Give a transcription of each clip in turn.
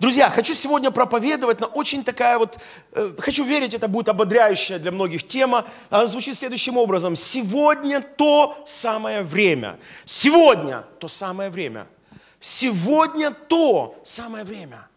Друзья, хочу сегодня проповедовать на очень такая вот, э, хочу верить, это будет ободряющая для многих тема. Она звучит следующим образом. Сегодня то самое время. Сегодня то самое время. Сегодня то самое время.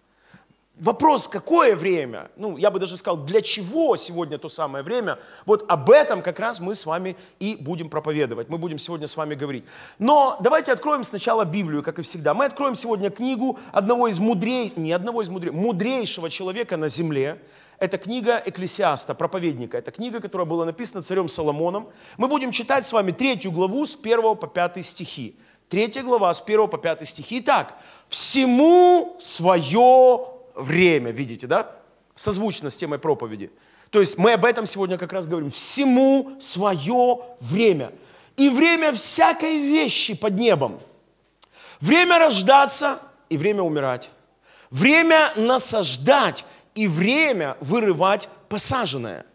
Вопрос, какое время? Ну, я бы даже сказал, для чего сегодня то самое время? Вот об этом как раз мы с вами и будем проповедовать. Мы будем сегодня с вами говорить. Но давайте откроем сначала Библию, как и всегда. Мы откроем сегодня книгу одного из мудрей, не одного из мудрей, мудрейшего человека на земле. Это книга Экклесиаста, проповедника. Это книга, которая была написана царем Соломоном. Мы будем читать с вами третью главу с 1 по 5 стихи. Третья глава с 1 по 5 стихи. Итак, «Всему свое время, видите, да? Созвучно с темой проповеди. То есть мы об этом сегодня как раз говорим. Всему свое время. И время всякой вещи под небом. Время рождаться и время умирать. Время насаждать и время вырывать посаженное.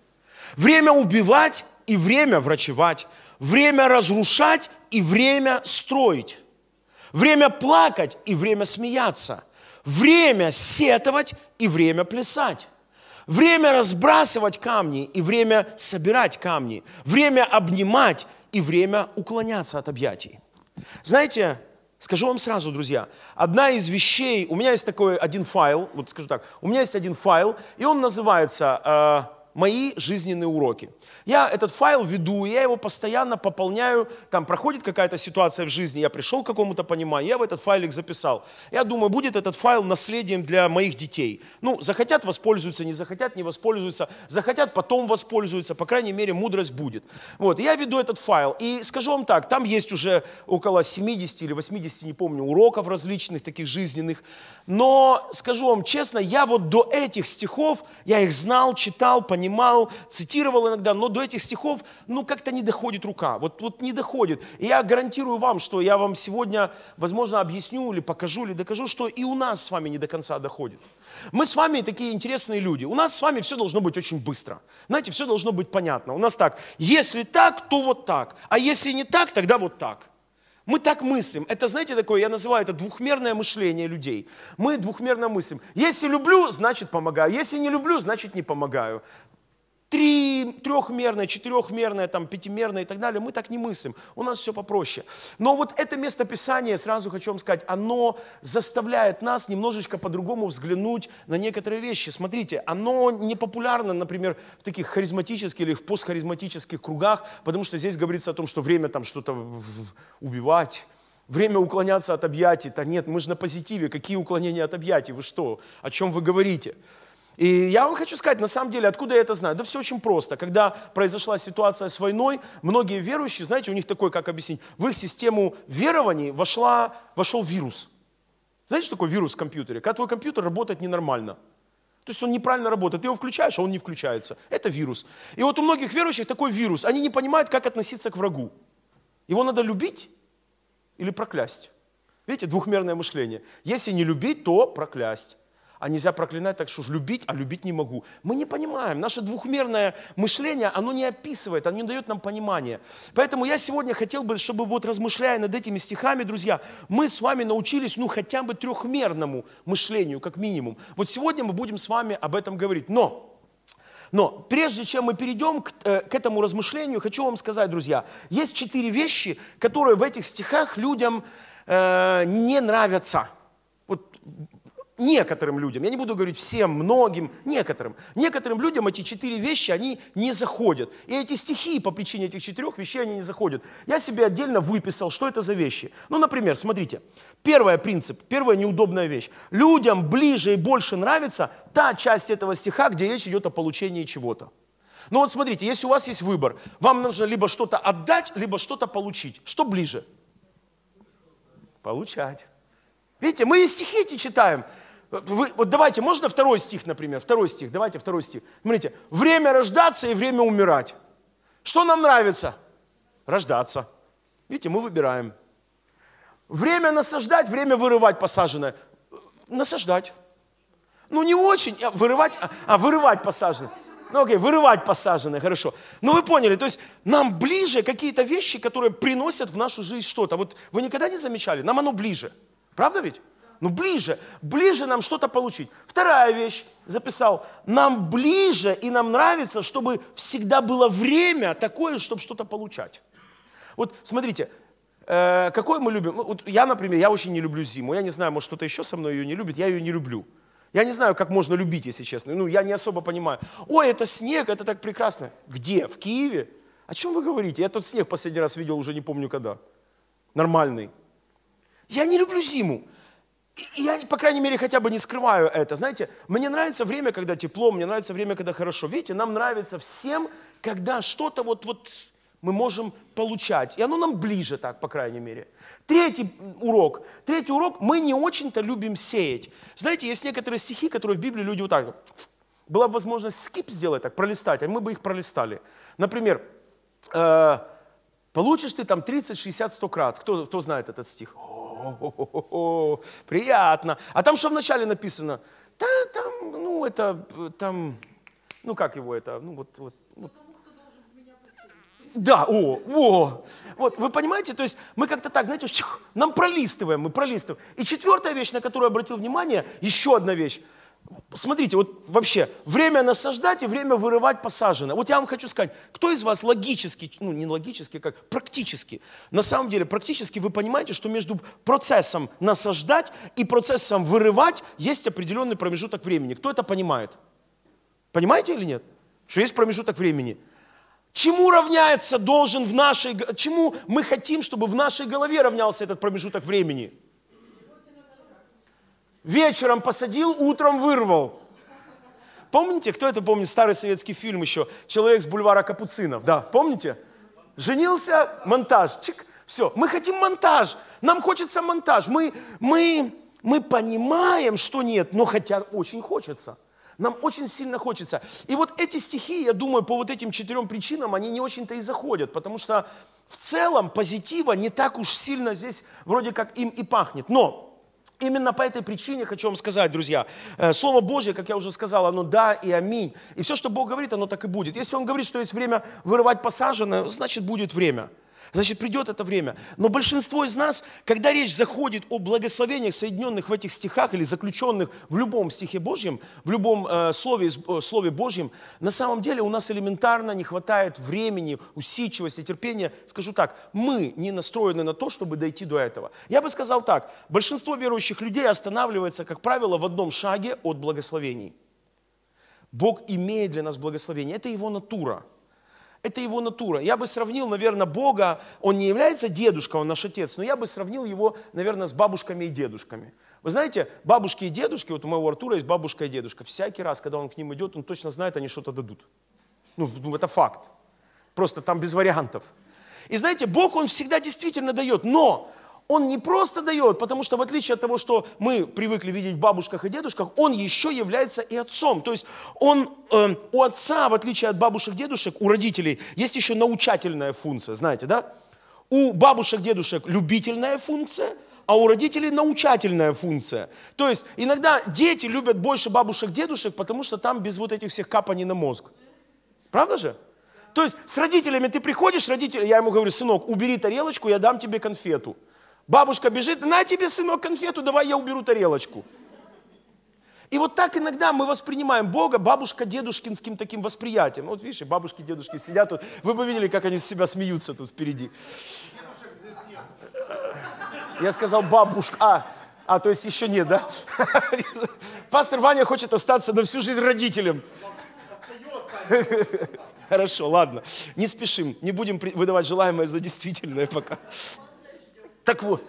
Время убивать и время врачевать. Время разрушать и время строить. Время плакать и время смеяться – Время сетовать и время плясать. Время разбрасывать камни и время собирать камни. Время обнимать и время уклоняться от объятий. Знаете, скажу вам сразу, друзья, одна из вещей, у меня есть такой один файл, вот скажу так, у меня есть один файл, и он называется э, мои жизненные уроки. Я этот файл веду, я его постоянно пополняю, там проходит какая-то ситуация в жизни, я пришел к какому-то пониманию, я в этот файлик записал. Я думаю, будет этот файл наследием для моих детей. Ну, захотят, воспользуются, не захотят, не воспользуются, захотят, потом воспользуются, по крайней мере, мудрость будет. Вот, я веду этот файл, и скажу вам так, там есть уже около 70 или 80, не помню, уроков различных, таких жизненных, но скажу вам честно, я вот до этих стихов, я их знал, читал, понимал, понимал, цитировал иногда, но до этих стихов, ну, как-то не доходит рука, вот, вот не доходит. И я гарантирую вам, что я вам сегодня, возможно, объясню или покажу, или докажу, что и у нас с вами не до конца доходит. Мы с вами такие интересные люди. У нас с вами все должно быть очень быстро. Знаете, все должно быть понятно. У нас так, если так, то вот так. А если не так, тогда вот так. Мы так мыслим. Это, знаете, такое, я называю это двухмерное мышление людей. Мы двухмерно мыслим. Если люблю, значит помогаю. Если не люблю, значит не помогаю три, трехмерное, четырехмерное, там, пятимерное и так далее. Мы так не мыслим. У нас все попроще. Но вот это местописание, сразу хочу вам сказать, оно заставляет нас немножечко по-другому взглянуть на некоторые вещи. Смотрите, оно не популярно, например, в таких харизматических или в постхаризматических кругах, потому что здесь говорится о том, что время там что-то убивать, Время уклоняться от объятий. Да нет, мы же на позитиве. Какие уклонения от объятий? Вы что? О чем вы говорите? И я вам хочу сказать, на самом деле, откуда я это знаю? Да все очень просто. Когда произошла ситуация с войной, многие верующие, знаете, у них такой, как объяснить, в их систему верований вошла, вошел вирус. Знаете, что такое вирус в компьютере? Когда твой компьютер работает ненормально. То есть он неправильно работает. Ты его включаешь, а он не включается. Это вирус. И вот у многих верующих такой вирус. Они не понимают, как относиться к врагу. Его надо любить или проклясть. Видите, двухмерное мышление. Если не любить, то проклясть а нельзя проклинать, так что ж любить, а любить не могу. Мы не понимаем, наше двухмерное мышление, оно не описывает, оно не дает нам понимания. Поэтому я сегодня хотел бы, чтобы вот размышляя над этими стихами, друзья, мы с вами научились, ну, хотя бы трехмерному мышлению, как минимум. Вот сегодня мы будем с вами об этом говорить. Но но прежде чем мы перейдем к, э, к этому размышлению, хочу вам сказать, друзья, есть четыре вещи, которые в этих стихах людям э, не нравятся некоторым людям, я не буду говорить всем, многим, некоторым, некоторым людям эти четыре вещи, они не заходят. И эти стихи по причине этих четырех вещей, они не заходят. Я себе отдельно выписал, что это за вещи. Ну, например, смотрите, первый принцип, первая неудобная вещь. Людям ближе и больше нравится та часть этого стиха, где речь идет о получении чего-то. Ну вот смотрите, если у вас есть выбор, вам нужно либо что-то отдать, либо что-то получить. Что ближе? Получать. Видите, мы и стихи эти читаем. Вы, вот давайте, можно второй стих, например? Второй стих, давайте второй стих. Смотрите, время рождаться и время умирать. Что нам нравится? Рождаться. Видите, мы выбираем. Время насаждать, время вырывать посаженное. Насаждать. Ну, не очень, а вырывать, а, а вырывать посаженное. Ну, окей, вырывать посаженное, хорошо. Но ну, вы поняли, то есть нам ближе какие-то вещи, которые приносят в нашу жизнь что-то. Вот вы никогда не замечали? Нам оно ближе. Правда ведь? Ну ближе, ближе нам что-то получить. Вторая вещь, записал, нам ближе и нам нравится, чтобы всегда было время такое, чтобы что-то получать. Вот смотрите, э, какой мы любим, ну, вот я, например, я очень не люблю зиму, я не знаю, может кто-то еще со мной ее не любит, я ее не люблю. Я не знаю, как можно любить, если честно. Ну, я не особо понимаю. Ой, это снег, это так прекрасно. Где? В Киеве? О чем вы говорите? Я тот снег последний раз видел, уже не помню когда. Нормальный. Я не люблю зиму. И я, по крайней мере, хотя бы не скрываю это. Знаете, мне нравится время, когда тепло, мне нравится время, когда хорошо. Видите, нам нравится всем, когда что-то вот, вот мы можем получать. И оно нам ближе так, по крайней мере. Третий урок. Третий урок. Мы не очень-то любим сеять. Знаете, есть некоторые стихи, которые в Библии люди вот так... Была бы возможность скип сделать так, пролистать, а мы бы их пролистали. Например, э, Получишь ты там 30, 60, 100 крат. Кто, кто знает этот стих? О-о-о-о, приятно. А там что вначале написано? Да, там, ну, это, э, там, ну, как его это, ну, вот, вот, вот. Ну. Да, о, о, вот, вы понимаете, то есть мы как-то так, знаете, нам пролистываем, мы пролистываем. И четвертая вещь, на которую я обратил внимание, еще одна вещь смотрите, вот вообще, время насаждать и время вырывать посаженное. Вот я вам хочу сказать, кто из вас логически, ну не логически, как практически, на самом деле практически вы понимаете, что между процессом насаждать и процессом вырывать есть определенный промежуток времени. Кто это понимает? Понимаете или нет? Что есть промежуток времени. Чему равняется должен в нашей, чему мы хотим, чтобы в нашей голове равнялся этот промежуток времени? Вечером посадил, утром вырвал. Помните, кто это помнит? Старый советский фильм еще. Человек с бульвара Капуцинов. Да, помните? Женился, монтаж. Чик, все. Мы хотим монтаж. Нам хочется монтаж. Мы, мы, мы понимаем, что нет, но хотя очень хочется. Нам очень сильно хочется. И вот эти стихи, я думаю, по вот этим четырем причинам, они не очень-то и заходят, потому что в целом позитива не так уж сильно здесь вроде как им и пахнет. Но Именно по этой причине хочу вам сказать, друзья, э, Слово Божье, как я уже сказал, оно да и аминь. И все, что Бог говорит, оно так и будет. Если Он говорит, что есть время вырывать посаженное, значит будет время. Значит, придет это время. Но большинство из нас, когда речь заходит о благословениях, соединенных в этих стихах или заключенных в любом стихе Божьем, в любом э, слове, э, слове Божьем, на самом деле у нас элементарно не хватает времени, усидчивости, терпения. Скажу так, мы не настроены на то, чтобы дойти до этого. Я бы сказал так, большинство верующих людей останавливается, как правило, в одном шаге от благословений. Бог имеет для нас благословение. Это Его натура. Это его натура. Я бы сравнил, наверное, Бога, он не является дедушкой, он наш отец, но я бы сравнил его, наверное, с бабушками и дедушками. Вы знаете, бабушки и дедушки, вот у моего Артура есть бабушка и дедушка, всякий раз, когда он к ним идет, он точно знает, они что-то дадут. Ну, ну это факт. Просто там без вариантов. И знаете, Бог, Он всегда действительно дает, но он не просто дает, потому что в отличие от того, что мы привыкли видеть в бабушках и дедушках, он еще является и отцом. То есть он, э, у отца, в отличие от бабушек, и дедушек, у родителей, есть еще научательная функция, знаете, да? У бабушек, и дедушек любительная функция – а у родителей научательная функция. То есть иногда дети любят больше бабушек, и дедушек, потому что там без вот этих всех капаний на мозг. Правда же? То есть с родителями ты приходишь, родители, я ему говорю, сынок, убери тарелочку, я дам тебе конфету. Бабушка бежит, на тебе, сынок, конфету, давай я уберу тарелочку. И вот так иногда мы воспринимаем Бога бабушка-дедушкинским таким восприятием. Вот видишь, бабушки-дедушки сидят тут. Вы бы видели, как они с себя смеются тут впереди. Я сказал бабушка. А, а, то есть еще нет, да? Пастор Ваня хочет остаться на всю жизнь родителем. Хорошо, ладно. Не спешим, не будем выдавать желаемое за действительное пока. Так вот.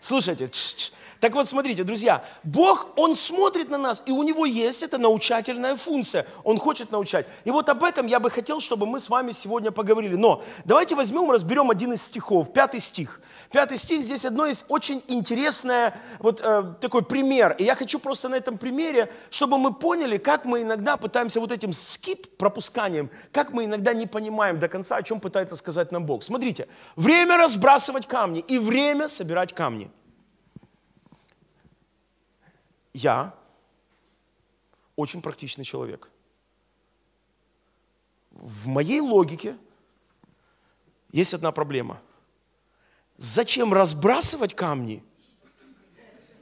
Слушайте, ч -ч -ч. Так вот, смотрите, друзья, Бог, Он смотрит на нас, и у Него есть эта научательная функция. Он хочет научать. И вот об этом я бы хотел, чтобы мы с вами сегодня поговорили. Но давайте возьмем, разберем один из стихов, пятый стих. Пятый стих, здесь одно из очень интересное, вот э, такой пример. И я хочу просто на этом примере, чтобы мы поняли, как мы иногда пытаемся вот этим скип, пропусканием, как мы иногда не понимаем до конца, о чем пытается сказать нам Бог. Смотрите, время разбрасывать камни и время собирать камни. Я очень практичный человек. В моей логике есть одна проблема. Зачем разбрасывать камни,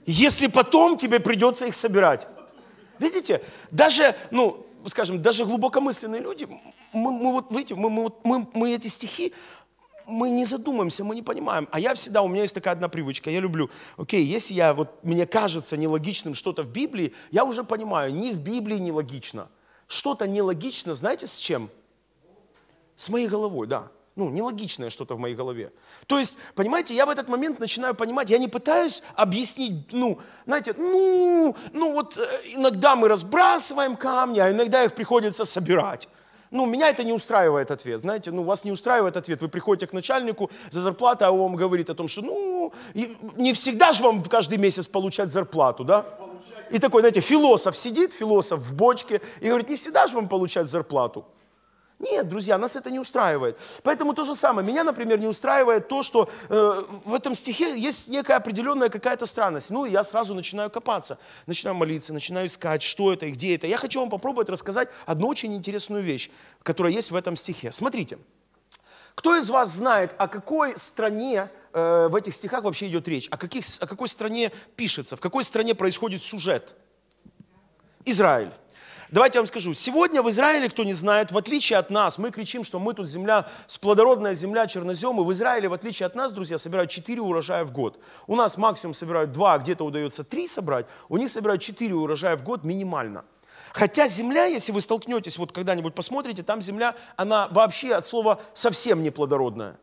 если потом тебе придется их собирать? Видите, даже, ну, скажем, даже глубокомысленные люди, мы, мы вот, видите, мы, мы, мы, мы эти стихи мы не задумаемся, мы не понимаем. А я всегда, у меня есть такая одна привычка, я люблю, окей, если я, вот мне кажется нелогичным что-то в Библии, я уже понимаю, ни в Библии нелогично. Что-то нелогично, знаете, с чем? С моей головой, да. Ну, нелогичное что-то в моей голове. То есть, понимаете, я в этот момент начинаю понимать, я не пытаюсь объяснить, ну, знаете, ну, ну вот э, иногда мы разбрасываем камни, а иногда их приходится собирать. Ну, меня это не устраивает ответ, знаете, ну, вас не устраивает ответ. Вы приходите к начальнику за зарплатой, а он вам говорит о том, что, ну, не всегда же вам каждый месяц получать зарплату, да? И такой, знаете, философ сидит, философ в бочке, и говорит, не всегда же вам получать зарплату. Нет, друзья, нас это не устраивает. Поэтому то же самое. Меня, например, не устраивает то, что э, в этом стихе есть некая определенная какая-то странность. Ну, я сразу начинаю копаться, начинаю молиться, начинаю искать, что это и где это. Я хочу вам попробовать рассказать одну очень интересную вещь, которая есть в этом стихе. Смотрите, кто из вас знает, о какой стране э, в этих стихах вообще идет речь? О, каких, о какой стране пишется? В какой стране происходит сюжет? Израиль. Давайте я вам скажу, сегодня в Израиле, кто не знает, в отличие от нас, мы кричим, что мы тут земля, сплодородная земля, черноземы. В Израиле, в отличие от нас, друзья, собирают 4 урожая в год. У нас максимум собирают 2, а где-то удается 3 собрать. У них собирают 4 урожая в год минимально. Хотя земля, если вы столкнетесь, вот когда-нибудь посмотрите, там земля, она вообще от слова совсем не плодородная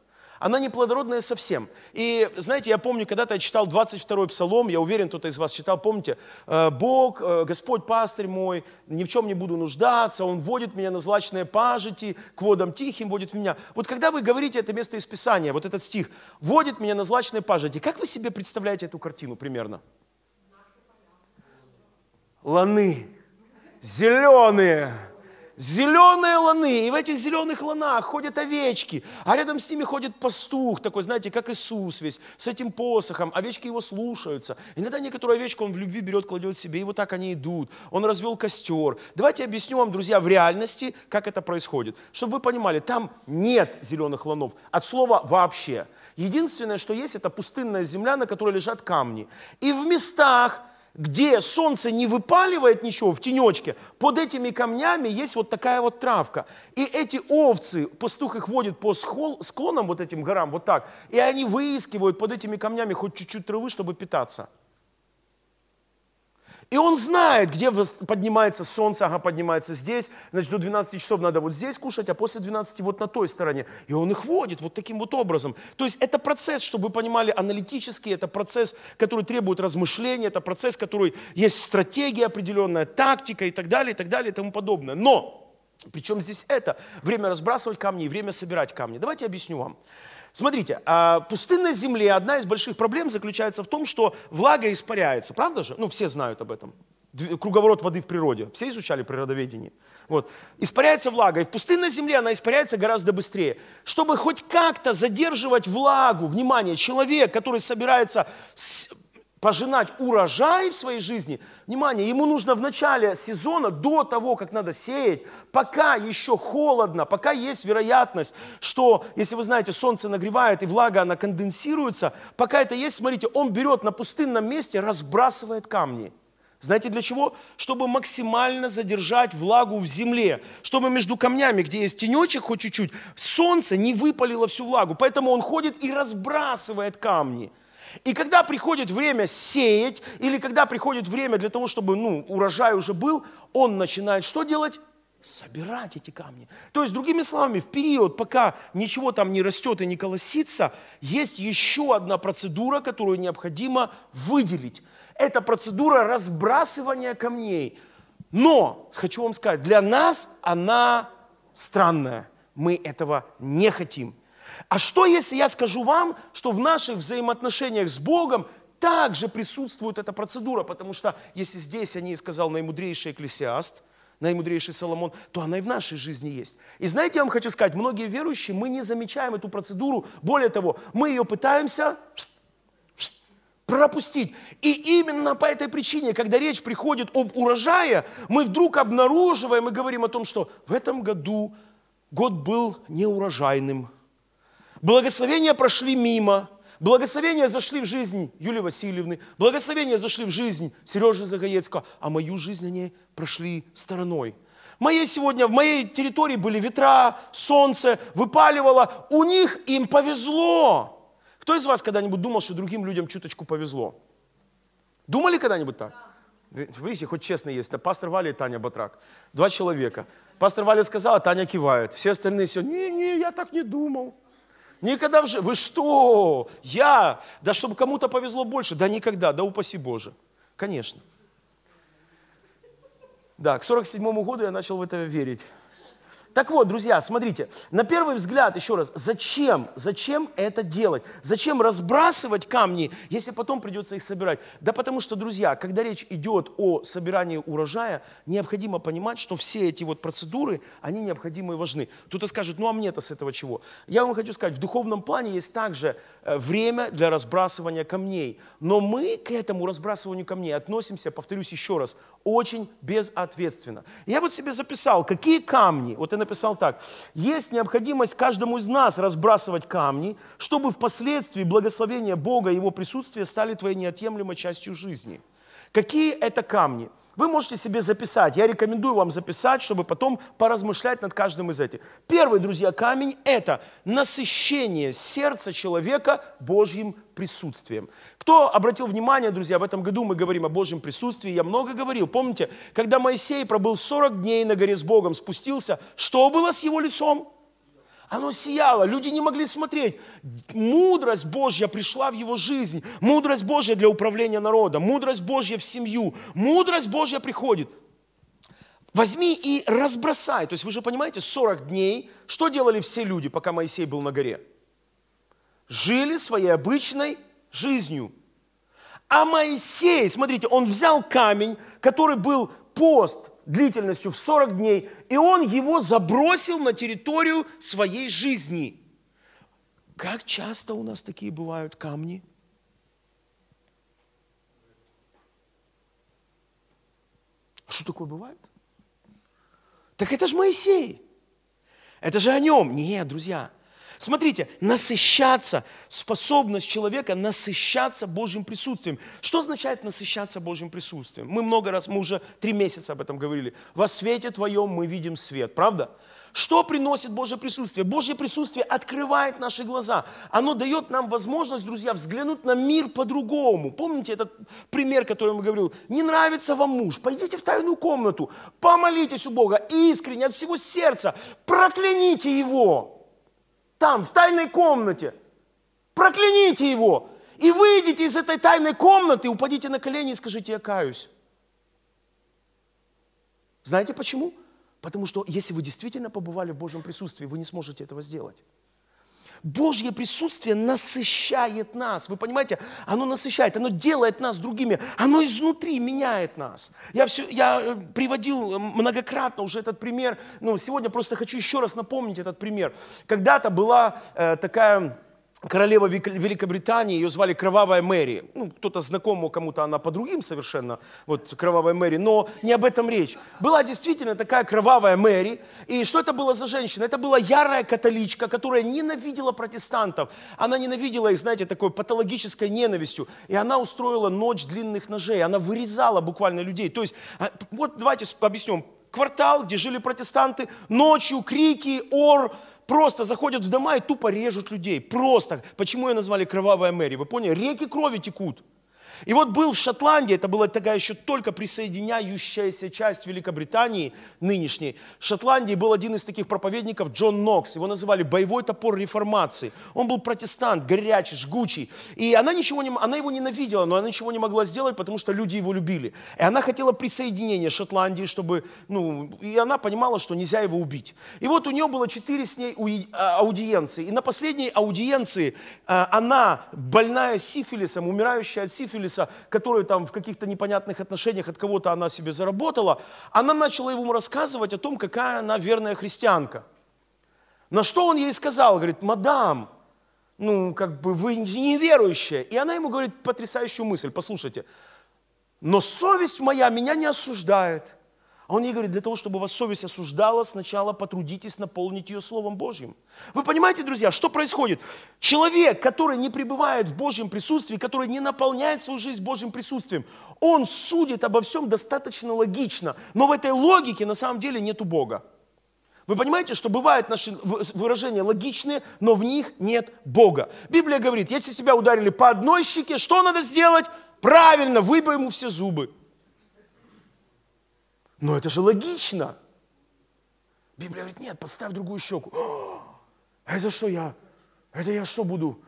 она неплодородная совсем. И знаете, я помню, когда-то я читал 22-й псалом, я уверен, кто-то из вас читал, помните, «Э, «Бог, э, Господь пастырь мой, ни в чем не буду нуждаться, Он водит меня на злачные пажити, к водам тихим водит меня». Вот когда вы говорите это место из Писания, вот этот стих, «водит меня на злачные пажити», как вы себе представляете эту картину примерно? Ланы, зеленые, зеленые лоны, и в этих зеленых лонах ходят овечки, а рядом с ними ходит пастух, такой, знаете, как Иисус весь, с этим посохом, овечки его слушаются. Иногда некоторую овечку он в любви берет, кладет себе, и вот так они идут. Он развел костер. Давайте объясню вам, друзья, в реальности, как это происходит. Чтобы вы понимали, там нет зеленых лонов от слова вообще. Единственное, что есть, это пустынная земля, на которой лежат камни. И в местах, где солнце не выпаливает ничего в тенечке, под этими камнями есть вот такая вот травка. И эти овцы, пастух их водит по склонам, вот этим горам, вот так, и они выискивают под этими камнями хоть чуть-чуть травы, чтобы питаться. И он знает, где поднимается солнце, ага, поднимается здесь, значит, до 12 часов надо вот здесь кушать, а после 12 вот на той стороне. И он их водит вот таким вот образом. То есть это процесс, чтобы вы понимали, аналитический, это процесс, который требует размышления, это процесс, который есть стратегия определенная, тактика и так далее, и так далее, и тому подобное. Но, причем здесь это, время разбрасывать камни и время собирать камни. Давайте объясню вам. Смотрите, а, пустынная земля, одна из больших проблем заключается в том, что влага испаряется, правда же? Ну, все знают об этом. Круговорот воды в природе. Все изучали природоведение. Вот. Испаряется влага. И в пустынной земле она испаряется гораздо быстрее. Чтобы хоть как-то задерживать влагу, внимание, человек, который собирается пожинать урожай в своей жизни, внимание, ему нужно в начале сезона, до того, как надо сеять, пока еще холодно, пока есть вероятность, что, если вы знаете, солнце нагревает и влага, она конденсируется, пока это есть, смотрите, он берет на пустынном месте, разбрасывает камни. Знаете для чего? Чтобы максимально задержать влагу в земле, чтобы между камнями, где есть тенечек хоть чуть-чуть, солнце не выпалило всю влагу, поэтому он ходит и разбрасывает камни – и когда приходит время сеять, или когда приходит время для того, чтобы ну, урожай уже был, он начинает что делать? Собирать эти камни. То есть, другими словами, в период, пока ничего там не растет и не колосится, есть еще одна процедура, которую необходимо выделить. Это процедура разбрасывания камней. Но, хочу вам сказать, для нас она странная. Мы этого не хотим. А что, если я скажу вам, что в наших взаимоотношениях с Богом также присутствует эта процедура, потому что если здесь о ней сказал наимудрейший экклесиаст, наимудрейший Соломон, то она и в нашей жизни есть. И знаете, я вам хочу сказать, многие верующие, мы не замечаем эту процедуру, более того, мы ее пытаемся пропустить. И именно по этой причине, когда речь приходит об урожае, мы вдруг обнаруживаем и говорим о том, что в этом году год был неурожайным. Благословения прошли мимо. Благословения зашли в жизнь Юлии Васильевны. Благословения зашли в жизнь Сережи Загаецкого. А мою жизнь они прошли стороной. Моей сегодня, в моей территории были ветра, солнце, выпаливало. У них им повезло. Кто из вас когда-нибудь думал, что другим людям чуточку повезло? Думали когда-нибудь так? Видите, хоть честно есть. Это пастор Валя и Таня Батрак. Два человека. Пастор Валя сказала, Таня кивает. Все остальные все, не-не, я так не думал. Никогда в жизни. Вы что? Я? Да чтобы кому-то повезло больше? Да никогда, да упаси Боже. Конечно. Да, к 47 году я начал в это верить. Так вот, друзья, смотрите, на первый взгляд, еще раз, зачем, зачем это делать? Зачем разбрасывать камни, если потом придется их собирать? Да потому что, друзья, когда речь идет о собирании урожая, необходимо понимать, что все эти вот процедуры, они необходимы и важны. Кто-то скажет, ну а мне-то с этого чего? Я вам хочу сказать, в духовном плане есть также э, время для разбрасывания камней. Но мы к этому разбрасыванию камней относимся, повторюсь еще раз, очень безответственно. Я вот себе записал, какие камни, вот я написал так, есть необходимость каждому из нас разбрасывать камни, чтобы впоследствии благословение Бога и Его присутствие стали твоей неотъемлемой частью жизни – Какие это камни? Вы можете себе записать, я рекомендую вам записать, чтобы потом поразмышлять над каждым из этих. Первый, друзья, камень – это насыщение сердца человека Божьим присутствием. Кто обратил внимание, друзья, в этом году мы говорим о Божьем присутствии, я много говорил. Помните, когда Моисей пробыл 40 дней на горе с Богом, спустился, что было с его лицом? Оно сияло, люди не могли смотреть. Мудрость Божья пришла в его жизнь. Мудрость Божья для управления народом, мудрость Божья в семью, мудрость Божья приходит. Возьми и разбросай. То есть вы же понимаете, 40 дней, что делали все люди, пока Моисей был на горе? Жили своей обычной жизнью. А Моисей, смотрите, он взял камень, который был пост, длительностью в 40 дней, и он его забросил на территорию своей жизни. Как часто у нас такие бывают камни? А что такое бывает? Так это же Моисей. Это же о нем. Нет, друзья, Смотрите, насыщаться, способность человека насыщаться Божьим присутствием. Что означает насыщаться Божьим присутствием? Мы много раз, мы уже три месяца об этом говорили. Во свете Твоем мы видим свет, правда? Что приносит Божье присутствие? Божье присутствие открывает наши глаза. Оно дает нам возможность, друзья, взглянуть на мир по-другому. Помните этот пример, который я говорил? Не нравится вам муж, пойдите в тайную комнату, помолитесь у Бога искренне, от всего сердца, прокляните его там, в тайной комнате. Прокляните его. И выйдите из этой тайной комнаты, упадите на колени и скажите, я каюсь. Знаете почему? Потому что если вы действительно побывали в Божьем присутствии, вы не сможете этого сделать. Божье присутствие насыщает нас. Вы понимаете, оно насыщает, оно делает нас другими, оно изнутри меняет нас. Я, все, я э, приводил э, многократно уже этот пример, но ну, сегодня просто хочу еще раз напомнить этот пример. Когда-то была э, такая королева Великобритании, ее звали Кровавая Мэри. Ну, кто-то знакомого кому-то она по другим совершенно, вот Кровавая Мэри, но не об этом речь. Была действительно такая Кровавая Мэри, и что это было за женщина? Это была ярая католичка, которая ненавидела протестантов. Она ненавидела их, знаете, такой патологической ненавистью, и она устроила ночь длинных ножей, она вырезала буквально людей. То есть, а, вот давайте объясним, квартал, где жили протестанты, ночью крики, ор, просто заходят в дома и тупо режут людей. Просто. Почему ее назвали кровавая мэрия? Вы поняли? Реки крови текут. И вот был в Шотландии, это была такая еще только присоединяющаяся часть Великобритании нынешней. В Шотландии был один из таких проповедников Джон Нокс, его называли «боевой топор реформации». Он был протестант, горячий, жгучий. И она, ничего не, она его ненавидела, но она ничего не могла сделать, потому что люди его любили. И она хотела присоединения Шотландии, чтобы, ну, и она понимала, что нельзя его убить. И вот у нее было четыре с ней а, аудиенции. И на последней аудиенции а, она, больная сифилисом, умирающая от сифилиса, Дэвиса, которую там в каких-то непонятных отношениях от кого-то она себе заработала, она начала ему рассказывать о том, какая она верная христианка. На что он ей сказал, говорит, мадам, ну, как бы вы неверующая. И она ему говорит потрясающую мысль, послушайте, но совесть моя меня не осуждает – а он ей говорит, для того, чтобы вас совесть осуждала, сначала потрудитесь наполнить ее Словом Божьим. Вы понимаете, друзья, что происходит? Человек, который не пребывает в Божьем присутствии, который не наполняет свою жизнь Божьим присутствием, он судит обо всем достаточно логично, но в этой логике на самом деле нету Бога. Вы понимаете, что бывают наши выражения логичные, но в них нет Бога. Библия говорит, если тебя ударили по одной щеке, что надо сделать? Правильно, выбей ему все зубы. Но это же логично. Библия говорит, нет, подставь другую щеку. О, «А, это что я? Это я что буду?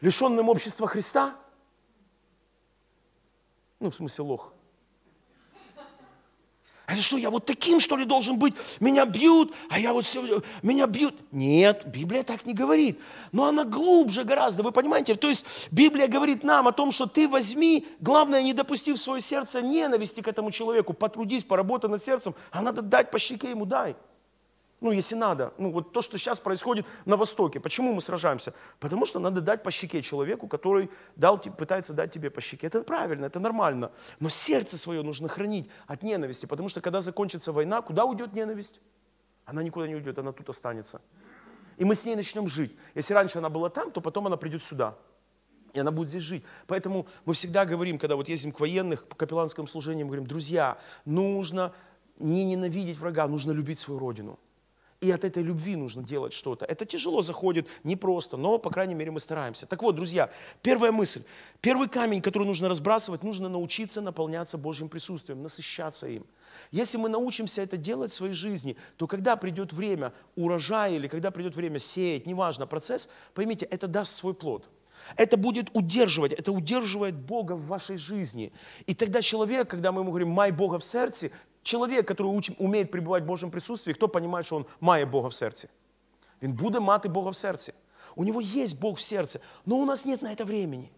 Лишенным общества Христа? Ну, в смысле, лох. А что, я вот таким, что ли, должен быть? Меня бьют, а я вот все, меня бьют. Нет, Библия так не говорит. Но она глубже гораздо, вы понимаете? То есть Библия говорит нам о том, что ты возьми, главное, не допустив в свое сердце ненависти к этому человеку, потрудись, поработай над сердцем, а надо дать по щеке ему, дай. Ну, если надо. Ну, вот то, что сейчас происходит на Востоке. Почему мы сражаемся? Потому что надо дать по щеке человеку, который дал, пытается дать тебе по щеке. Это правильно, это нормально. Но сердце свое нужно хранить от ненависти. Потому что, когда закончится война, куда уйдет ненависть? Она никуда не уйдет, она тут останется. И мы с ней начнем жить. Если раньше она была там, то потом она придет сюда. И она будет здесь жить. Поэтому мы всегда говорим, когда вот ездим к военных, по капелланскому служению, мы говорим, друзья, нужно не ненавидеть врага, нужно любить свою родину. И от этой любви нужно делать что-то. Это тяжело заходит, непросто, но, по крайней мере, мы стараемся. Так вот, друзья, первая мысль. Первый камень, который нужно разбрасывать, нужно научиться наполняться Божьим присутствием, насыщаться им. Если мы научимся это делать в своей жизни, то когда придет время урожая или когда придет время сеять, неважно, процесс, поймите, это даст свой плод – это будет удерживать, это удерживает Бога в вашей жизни. И тогда человек, когда мы ему говорим «май Бога в сердце», человек, который учим, умеет пребывать в Божьем присутствии, кто понимает, что он май Бога в сердце? Він буде мати Бога в сердце. У него есть Бог в сердце, но у нас нет на это времени.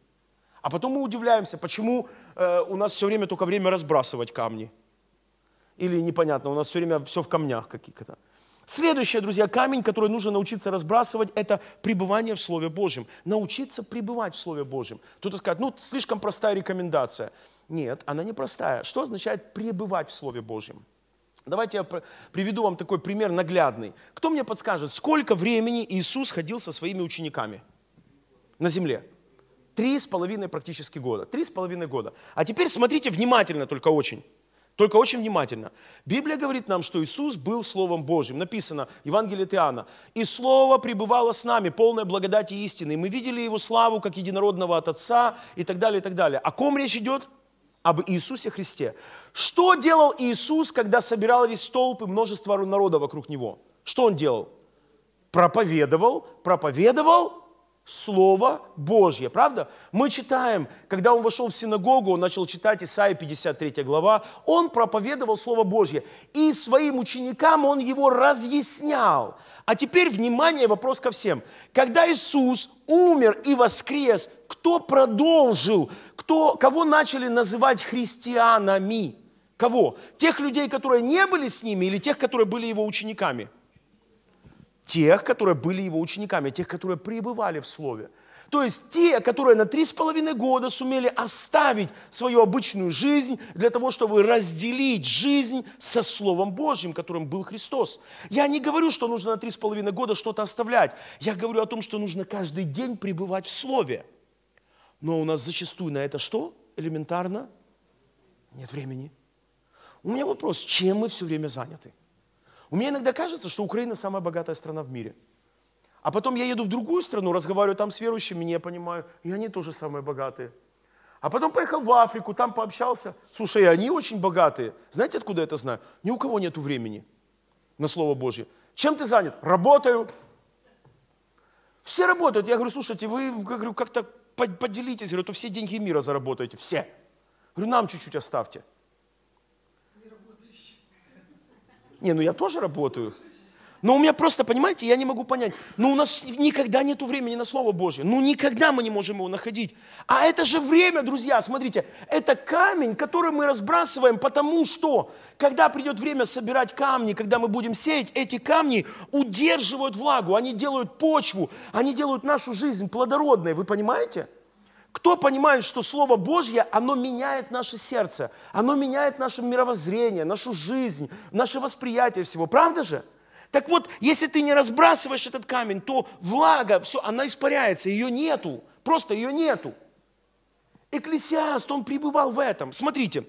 А потом мы удивляемся, почему э, у нас все время только время разбрасывать камни. Или непонятно, у нас все время все в камнях какие то Следующее, друзья, камень, который нужно научиться разбрасывать, это пребывание в Слове Божьем. Научиться пребывать в Слове Божьем. Кто-то скажет, ну, слишком простая рекомендация. Нет, она не простая. Что означает пребывать в Слове Божьем? Давайте я приведу вам такой пример наглядный. Кто мне подскажет, сколько времени Иисус ходил со своими учениками на земле? Три с половиной практически года. Три с половиной года. А теперь смотрите внимательно только очень. Только очень внимательно. Библия говорит нам, что Иисус был Словом Божьим. Написано, Евангелие от Иоанна. «И Слово пребывало с нами, полное благодати и истины. мы видели Его славу, как единородного от Отца» и так далее, и так далее. О ком речь идет? Об Иисусе Христе. Что делал Иисус, когда собирались столб и множество народа вокруг Него? Что Он делал? Проповедовал, проповедовал Слово Божье, правда? Мы читаем, когда он вошел в синагогу, он начал читать Исаия 53 глава, он проповедовал Слово Божье, и своим ученикам он его разъяснял. А теперь, внимание, вопрос ко всем. Когда Иисус умер и воскрес, кто продолжил, кто, кого начали называть христианами? Кого? Тех людей, которые не были с ними, или тех, которые были его учениками? – тех, которые были его учениками, а тех, которые пребывали в Слове. То есть те, которые на три с половиной года сумели оставить свою обычную жизнь для того, чтобы разделить жизнь со Словом Божьим, которым был Христос. Я не говорю, что нужно на три с половиной года что-то оставлять. Я говорю о том, что нужно каждый день пребывать в Слове. Но у нас зачастую на это что? Элементарно? Нет времени. У меня вопрос, чем мы все время заняты? У меня иногда кажется, что Украина самая богатая страна в мире. А потом я еду в другую страну, разговариваю там с верующими, я понимаю, и они тоже самые богатые. А потом поехал в Африку, там пообщался. Слушай, они очень богатые. Знаете, откуда я это знаю? Ни у кого нет времени на Слово Божье. Чем ты занят? Работаю. Все работают. Я говорю, слушайте, вы как-то поделитесь. Я говорю, то все деньги мира заработаете. Все. Я говорю, нам чуть-чуть оставьте. Не, ну я тоже работаю. Но у меня просто, понимаете, я не могу понять. Но ну, у нас никогда нет времени на Слово Божье. Ну никогда мы не можем его находить. А это же время, друзья, смотрите, это камень, который мы разбрасываем, потому что, когда придет время собирать камни, когда мы будем сеять, эти камни удерживают влагу, они делают почву, они делают нашу жизнь плодородной, вы понимаете? Кто понимает, что Слово Божье, оно меняет наше сердце, оно меняет наше мировоззрение, нашу жизнь, наше восприятие всего. Правда же? Так вот, если ты не разбрасываешь этот камень, то влага, все, она испаряется, ее нету, просто ее нету. Экклесиаст, он пребывал в этом. Смотрите,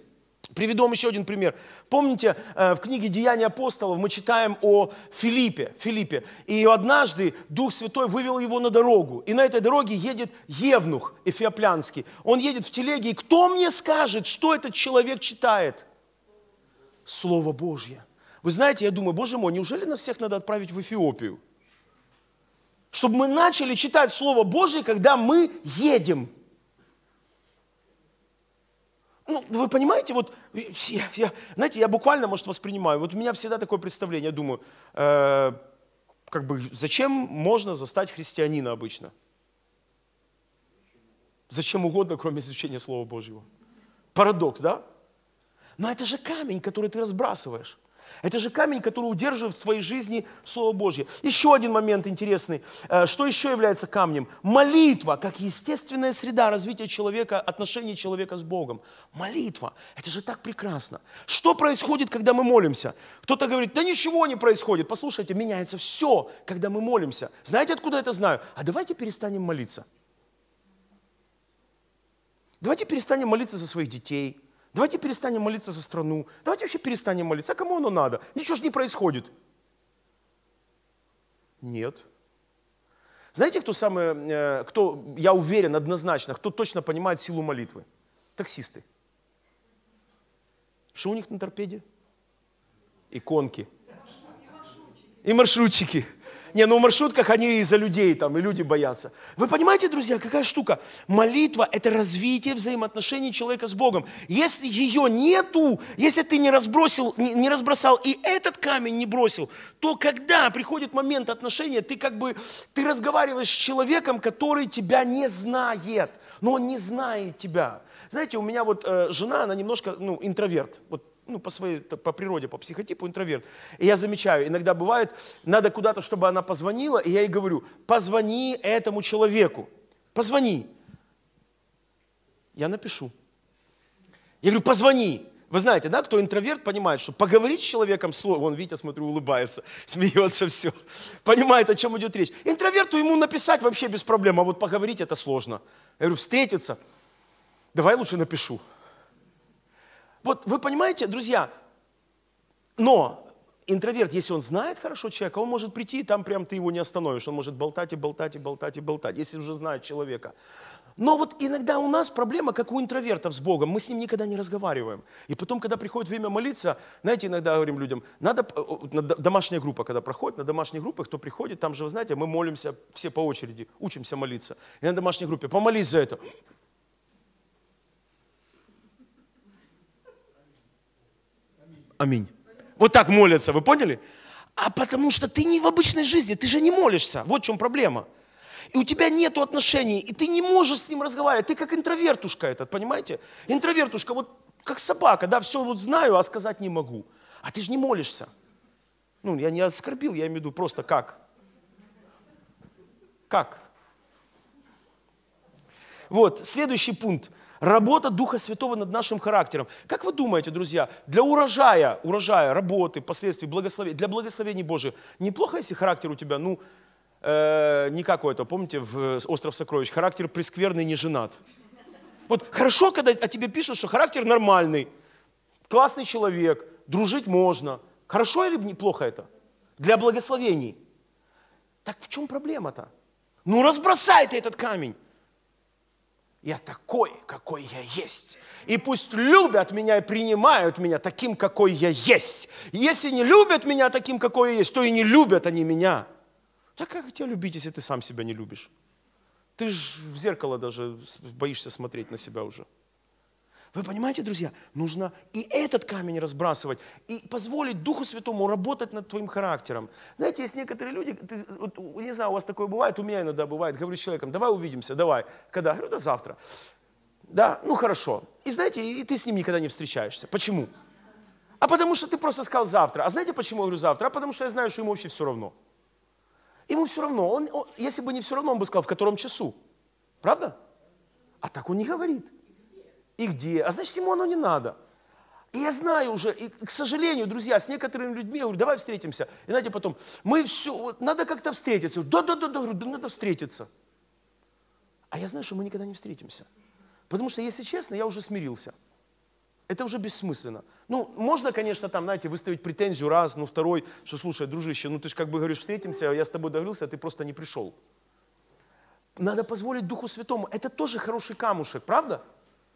Приведу вам еще один пример. Помните, э, в книге «Деяния апостолов» мы читаем о Филиппе. Филиппе. И однажды Дух Святой вывел его на дорогу. И на этой дороге едет Евнух эфиоплянский. Он едет в телеге. И кто мне скажет, что этот человек читает? Слово Божье. Вы знаете, я думаю, Боже мой, неужели нас всех надо отправить в Эфиопию? Чтобы мы начали читать Слово Божье, когда мы едем – Ну, вы понимаете, вот, я, я, знаете, я буквально, может, воспринимаю, вот у меня всегда такое представление, я думаю, э, как бы зачем можно застать христианина обычно? Зачем угодно, кроме изучения Слова Божьего. Парадокс, да? Но это же камень, который ты разбрасываешь. Это же камень, который удерживает в твоей жизни Слово Божье. Еще один момент интересный. Э, что еще является камнем? Молитва, как естественная среда развития человека, отношения человека с Богом. Молитва. Это же так прекрасно. Что происходит, когда мы молимся? Кто-то говорит, да ничего не происходит. Послушайте, меняется все, когда мы молимся. Знаете, откуда это знаю? А давайте перестанем молиться. Давайте перестанем молиться за своих детей, Давайте перестанем молиться за страну. Давайте вообще перестанем молиться. А кому оно надо? Ничего же не происходит. Нет. Знаете, кто самый, э, кто, я уверен однозначно, кто точно понимает силу молитвы? Таксисты. Что у них на торпеде? Иконки. И маршрутчики. И маршрутчики. Не, ну в маршрутках они из-за людей там, и люди боятся. Вы понимаете, друзья, какая штука? Молитва – это развитие взаимоотношений человека с Богом. Если ее нету, если ты не разбросил, не, не разбросал и этот камень не бросил, то когда приходит момент отношения, ты как бы, ты разговариваешь с человеком, который тебя не знает, но он не знает тебя. Знаете, у меня вот э, жена, она немножко, ну, интроверт. Вот ну, по своей, по природе, по психотипу интроверт. И я замечаю, иногда бывает, надо куда-то, чтобы она позвонила, и я ей говорю, позвони этому человеку, позвони. Я напишу. Я говорю, позвони. Вы знаете, да, кто интроверт, понимает, что поговорить с человеком сложно. Вон, Витя, смотрю, улыбается, смеется, все. Понимает, о чем идет речь. Интроверту ему написать вообще без проблем, а вот поговорить это сложно. Я говорю, встретиться, давай лучше напишу. Вот вы понимаете, друзья, но интроверт, если он знает хорошо человека, он может прийти, и там прям ты его не остановишь. Он может болтать и болтать и болтать и болтать, если уже знает человека. Но вот иногда у нас проблема, как у интровертов с Богом. Мы с ним никогда не разговариваем. И потом, когда приходит время молиться, знаете, иногда говорим людям, надо, э, домашняя группа, когда проходит, на домашней группах, кто приходит, там же, вы знаете, мы молимся все по очереди, учимся молиться. И на домашней группе, помолись за это. Аминь. Вот так молятся, вы поняли? А потому что ты не в обычной жизни, ты же не молишься. Вот в чем проблема. И у тебя нет отношений, и ты не можешь с ним разговаривать. Ты как интровертушка этот, понимаете? Интровертушка, вот как собака, да, все вот знаю, а сказать не могу. А ты же не молишься. Ну, я не оскорбил, я имею в виду просто как. Как? Вот, следующий пункт. Работа Духа Святого над нашим характером. Как вы думаете, друзья, для урожая, урожая, работы, последствий, благословения, для благословений Божьих, неплохо, если характер у тебя, ну, э, не какой-то, а помните, в э, «Остров сокровищ», характер прескверный, не женат. Вот хорошо, когда о тебе пишут, что характер нормальный, классный человек, дружить можно. Хорошо или неплохо это? Для благословений. Так в чем проблема-то? Ну разбросай ты этот камень. Я такой, какой я есть. И пусть любят меня и принимают меня таким, какой я есть. если не любят меня таким, какой я есть, то и не любят они меня. Так как тебя любить, если ты сам себя не любишь? Ты же в зеркало даже боишься смотреть на себя уже. Вы понимаете, друзья, нужно и этот камень разбрасывать, и позволить Духу Святому работать над твоим характером. Знаете, есть некоторые люди, ты, вот, не знаю, у вас такое бывает, у меня иногда бывает, говорю с человеком, давай увидимся, давай. Когда? Говорю, да завтра. Да, ну хорошо. И знаете, и ты с ним никогда не встречаешься. Почему? А потому что ты просто сказал завтра. А знаете, почему я говорю завтра? А потому что я знаю, что ему вообще все равно. Ему все равно. Он, он, если бы не все равно, он бы сказал, в котором часу. Правда? А так он не говорит и где, а значит, ему оно не надо. И я знаю уже, и, к сожалению, друзья, с некоторыми людьми, я говорю, давай встретимся. И знаете, потом, мы все, вот, надо как-то встретиться. Да-да-да, говорю, да, надо встретиться. А я знаю, что мы никогда не встретимся. Потому что, если честно, я уже смирился. Это уже бессмысленно. Ну, можно, конечно, там, знаете, выставить претензию раз, ну, второй, что, слушай, дружище, ну, ты же как бы говоришь, встретимся, я с тобой договорился, а ты просто не пришел. Надо позволить Духу Святому. Это тоже хороший камушек, Правда?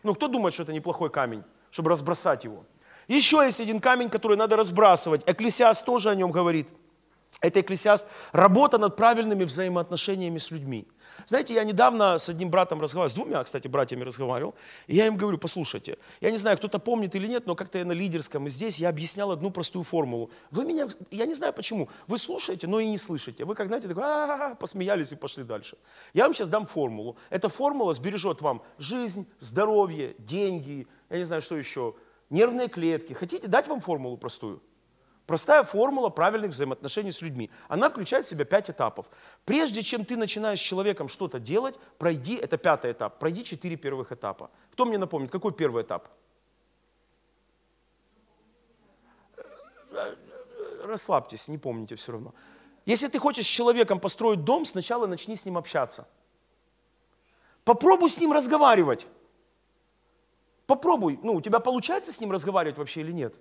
Ну, кто думает, что это неплохой камень, чтобы разбросать его? Еще есть один камень, который надо разбрасывать. Экклесиас тоже о нем говорит – это экклесиаст, работа над правильными взаимоотношениями с людьми. Знаете, я недавно с одним братом разговаривал, с двумя, кстати, братьями разговаривал, и я им говорю, послушайте, я не знаю, кто-то помнит или нет, но как-то я на лидерском и здесь я объяснял одну простую формулу. Вы меня, я не знаю почему, вы слушаете, но и не слышите. Вы как, знаете, такой, посмеялись и пошли дальше. Я вам сейчас дам формулу. Эта формула сбережет вам жизнь, здоровье, деньги, я не знаю, что еще, нервные клетки. Хотите дать вам формулу простую? Простая формула правильных взаимоотношений с людьми. Она включает в себя пять этапов. Прежде чем ты начинаешь с человеком что-то делать, пройди, это пятый этап, пройди четыре первых этапа. Кто мне напомнит, какой первый этап? Э, э, расслабьтесь, не помните все равно. Если ты хочешь с человеком построить дом, сначала начни с ним общаться. Попробуй с ним разговаривать. Попробуй, ну, у тебя получается с ним разговаривать вообще или нет?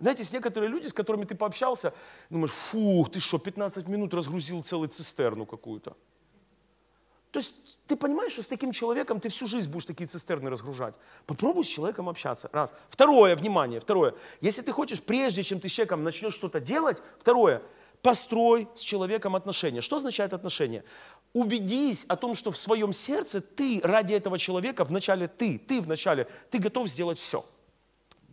Знаете, есть некоторые люди, с которыми ты пообщался, думаешь, фух, ты что, 15 минут разгрузил целую цистерну какую-то. То есть ты понимаешь, что с таким человеком ты всю жизнь будешь такие цистерны разгружать. Попробуй с человеком общаться. Раз. Второе, внимание, второе. Если ты хочешь, прежде чем ты с человеком начнешь что-то делать, второе, построй с человеком отношения. Что означает отношения? Убедись о том, что в своем сердце ты ради этого человека, вначале ты, ты вначале, ты готов сделать все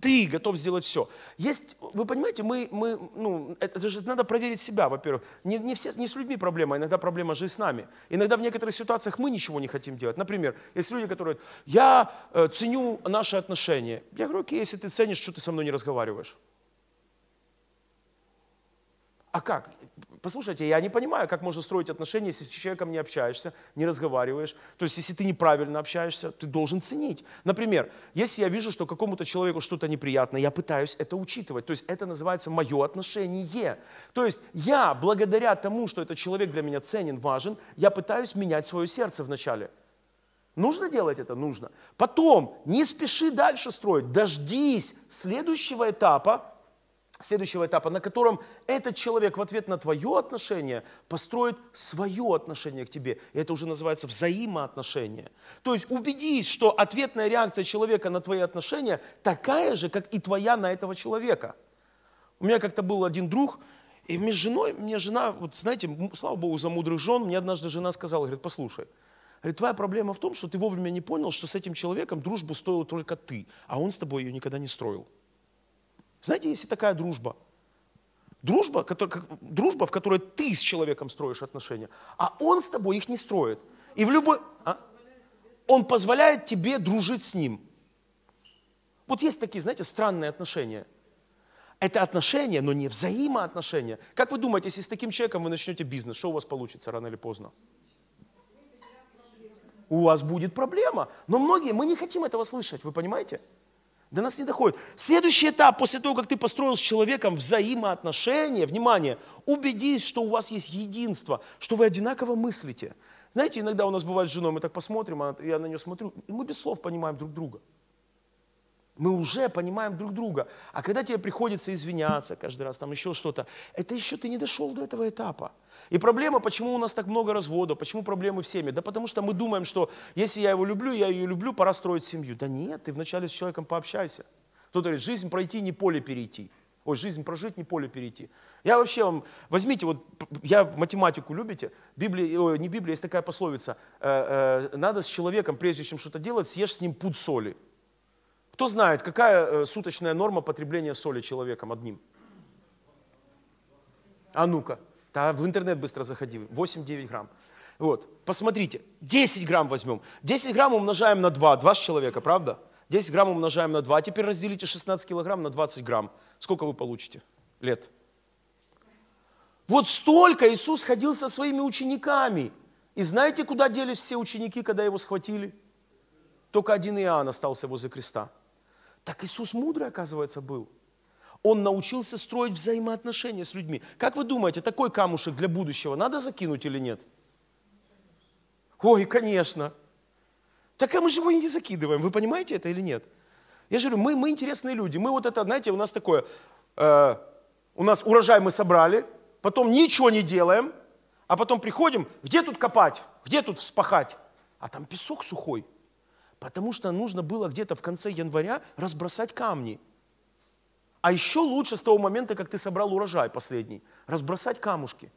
ты готов сделать все. Есть, вы понимаете, мы, мы ну, это же надо проверить себя, во-первых. Не, не, все, не с людьми проблема, иногда проблема же и с нами. Иногда в некоторых ситуациях мы ничего не хотим делать. Например, есть люди, которые говорят, я э, ценю наши отношения. Я говорю, окей, если ты ценишь, что ты со мной не разговариваешь? А как? послушайте, я не понимаю, как можно строить отношения, если с человеком не общаешься, не разговариваешь. То есть, если ты неправильно общаешься, ты должен ценить. Например, если я вижу, что какому-то человеку что-то неприятно, я пытаюсь это учитывать. То есть, это называется мое отношение. То есть, я, благодаря тому, что этот человек для меня ценен, важен, я пытаюсь менять свое сердце вначале. Нужно делать это? Нужно. Потом, не спеши дальше строить, дождись следующего этапа, следующего этапа, на котором этот человек в ответ на твое отношение построит свое отношение к тебе. И это уже называется взаимоотношение. То есть убедись, что ответная реакция человека на твои отношения такая же, как и твоя на этого человека. У меня как-то был один друг, и мне с женой, мне жена, вот знаете, слава богу за мудрых жен, мне однажды жена сказала, говорит, послушай, говорит, твоя проблема в том, что ты вовремя не понял, что с этим человеком дружбу строил только ты, а он с тобой ее никогда не строил. Знаете, есть и такая дружба. Дружба, который, дружба, в которой ты с человеком строишь отношения, а он с тобой их не строит. И в любой... А? Он позволяет тебе дружить с ним. Вот есть такие, знаете, странные отношения. Это отношения, но не взаимоотношения. Как вы думаете, если с таким человеком вы начнете бизнес, что у вас получится рано или поздно? У вас будет проблема. Но многие, мы не хотим этого слышать, вы понимаете? До нас не доходит. Следующий этап, после того, как ты построил с человеком взаимоотношения, внимание, убедись, что у вас есть единство, что вы одинаково мыслите. Знаете, иногда у нас бывает с женой, мы так посмотрим, а я на нее смотрю, и мы без слов понимаем друг друга мы уже понимаем друг друга. А когда тебе приходится извиняться каждый раз, там еще что-то, это еще ты не дошел до этого этапа. И проблема, почему у нас так много разводов, почему проблемы в семье? Да потому что мы думаем, что если я его люблю, я ее люблю, пора строить семью. Да нет, ты вначале с человеком пообщайся. Кто-то говорит, жизнь пройти, не поле перейти. Ой, жизнь прожить, не поле перейти. Я вообще вам, возьмите, вот я математику любите, Библия, о, не Библия, есть такая пословица, э, э, надо с человеком, прежде чем что-то делать, съешь с ним пуд соли. Кто знает, какая э, суточная норма потребления соли человеком одним? А ну-ка. Да, в интернет быстро заходи. 8-9 грамм. Вот, посмотрите, 10 грамм возьмем. 10 грамм умножаем на 2, 2 с человека, правда? 10 грамм умножаем на 2, а теперь разделите 16 килограмм на 20 грамм. Сколько вы получите лет? Вот столько Иисус ходил со своими учениками. И знаете, куда делись все ученики, когда его схватили? Только один Иоанн остался возле креста. Так Иисус мудрый, оказывается, был. Он научился строить взаимоотношения с людьми. Как вы думаете, такой камушек для будущего надо закинуть или нет? Ой, конечно. Так а мы же его и не закидываем. Вы понимаете это или нет? Я же говорю, мы, мы интересные люди. Мы вот это, знаете, у нас такое, э, у нас урожай мы собрали, потом ничего не делаем, а потом приходим, где тут копать, где тут вспахать? А там песок сухой. Потому что нужно было где-то в конце января разбросать камни. А еще лучше с того момента, как ты собрал урожай последний, разбросать камушки.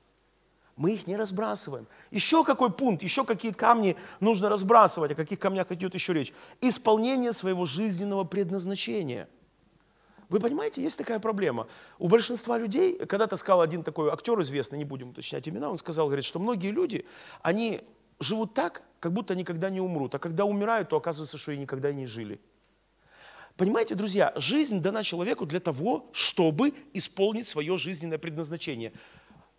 Мы их не разбрасываем. Еще какой пункт, еще какие камни нужно разбрасывать, о каких камнях идет еще речь. Исполнение своего жизненного предназначения. Вы понимаете, есть такая проблема. У большинства людей, когда-то сказал один такой актер известный, не будем уточнять имена, он сказал, говорит, что многие люди, они живут так, как будто никогда не умрут. А когда умирают, то оказывается, что и никогда не жили. Понимаете, друзья, жизнь дана человеку для того, чтобы исполнить свое жизненное предназначение.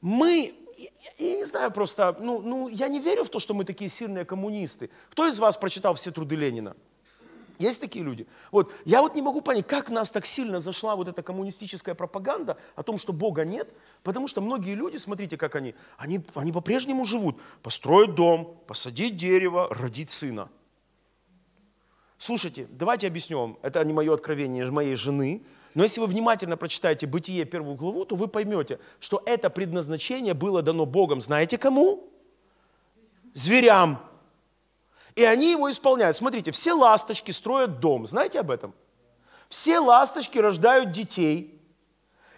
Мы, я, я не знаю просто, ну, ну, я не верю в то, что мы такие сильные коммунисты. Кто из вас прочитал все труды Ленина? Есть такие люди? Вот. Я вот не могу понять, как нас так сильно зашла вот эта коммунистическая пропаганда о том, что Бога нет, потому что многие люди, смотрите, как они, они, они по-прежнему живут. Построить дом, посадить дерево, родить сына. Слушайте, давайте объясню вам, это не мое откровение моей жены, но если вы внимательно прочитаете «Бытие» первую главу, то вы поймете, что это предназначение было дано Богом, знаете кому? Зверям. И они его исполняют. Смотрите, все ласточки строят дом. Знаете об этом? Все ласточки рождают детей.